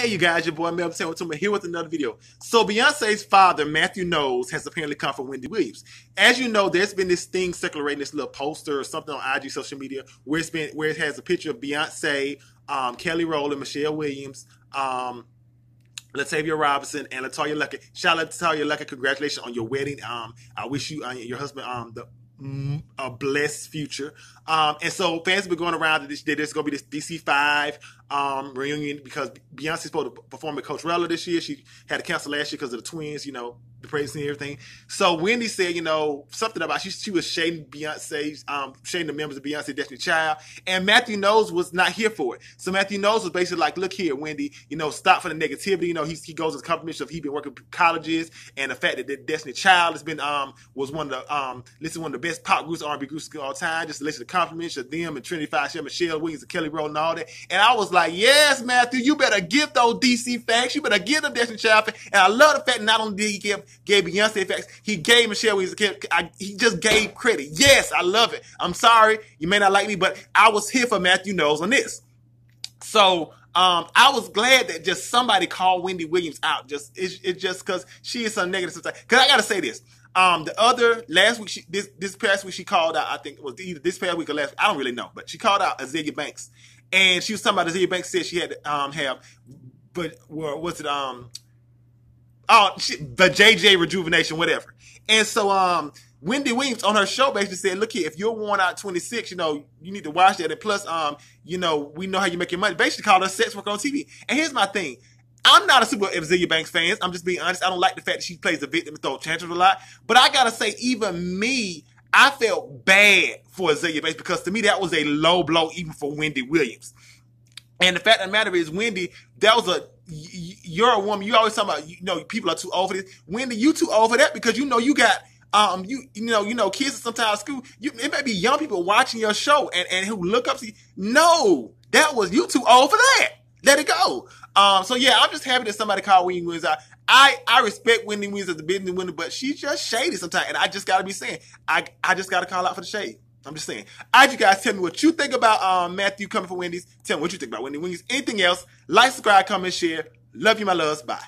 Hey, you guys, your boy Melvin Samuel here with another video. So, Beyonce's father, Matthew Knowles, has apparently come from Wendy Williams. As you know, there's been this thing circulating, this little poster or something on IG social media, where it's been where it has a picture of Beyonce, um, Kelly Rowland, Michelle Williams, um, Latavia Robinson and Latoya Luckett. Shout out to Latoya Luckett. Congratulations on your wedding. Um, I wish you uh, your husband um the mm, a blessed future. Um, and so fans have been going around that there's going to be this DC five um, reunion because Beyonce's supposed to perform at Coachella this year. She had to cancel last year because of the twins, you know, the pregnancy and everything. So Wendy said, you know, something about she, she was shading Beyonce, um, shading the members of Beyonce Destiny Child, and Matthew Knowles was not here for it. So Matthew Knowles was basically like, look here, Wendy, you know, stop for the negativity. You know, he, he goes with compliments of he been working with colleges and the fact that the Destiny Child has been um was one of the um listen one of the best pop groups R&B groups of all time. Just to listen to compliments of them and Trinity Five, Michelle Williams, and Kelly Rowland, and all that. And I was like like, yes, Matthew, you better give those DC facts. You better give them Destiny Child facts. And I love the fact not only did he give, gave Beyonce facts, he gave Michelle Williams, I, he just gave credit. Yes, I love it. I'm sorry. You may not like me, but I was here for Matthew Knowles on this. So, um, I was glad that just somebody called Wendy Williams out. Just it's it just because she is some negative sometimes. Because I gotta say this. Um, the other last week, she, this this past week, she called out. I think it was either this past week or last. Week, I don't really know, but she called out Azealia Banks and she was talking about Azalea Banks said she had to um, have, but well, was it um, oh she, the JJ rejuvenation, whatever. And so um, Wendy Williams on her show basically said, "Look here, if you're worn out 26, you know you need to watch that. And plus, um, you know we know how you make your money." Basically, called her sex work on TV. And here's my thing: I'm not a super Azealia Banks fan. I'm just being honest. I don't like the fact that she plays the victim and throw tantrums a lot. But I gotta say, even me, I felt bad for Azalea Banks because to me that was a low blow even for Wendy Williams. And the fact of the matter is, Wendy, that was a you're a woman. You always talking about you know people are too old for this. Wendy, you too old for that because you know you got um you you know you know kids sometimes school. You, it may be young people watching your show and and who look up to you. No, that was you too old for that. Let it go. Um, so yeah, I'm just happy that somebody called Wendy Williams out. I I respect Wendy Williams as the business winner, but she's just shady sometimes, and I just gotta be saying, I I just gotta call out for the shade. I'm just saying. I you guys tell me what you think about um, Matthew coming for Wendy's. Tell me what you think about Wendy Williams. Anything else? Like, subscribe, comment, share. Love you, my loves. Bye.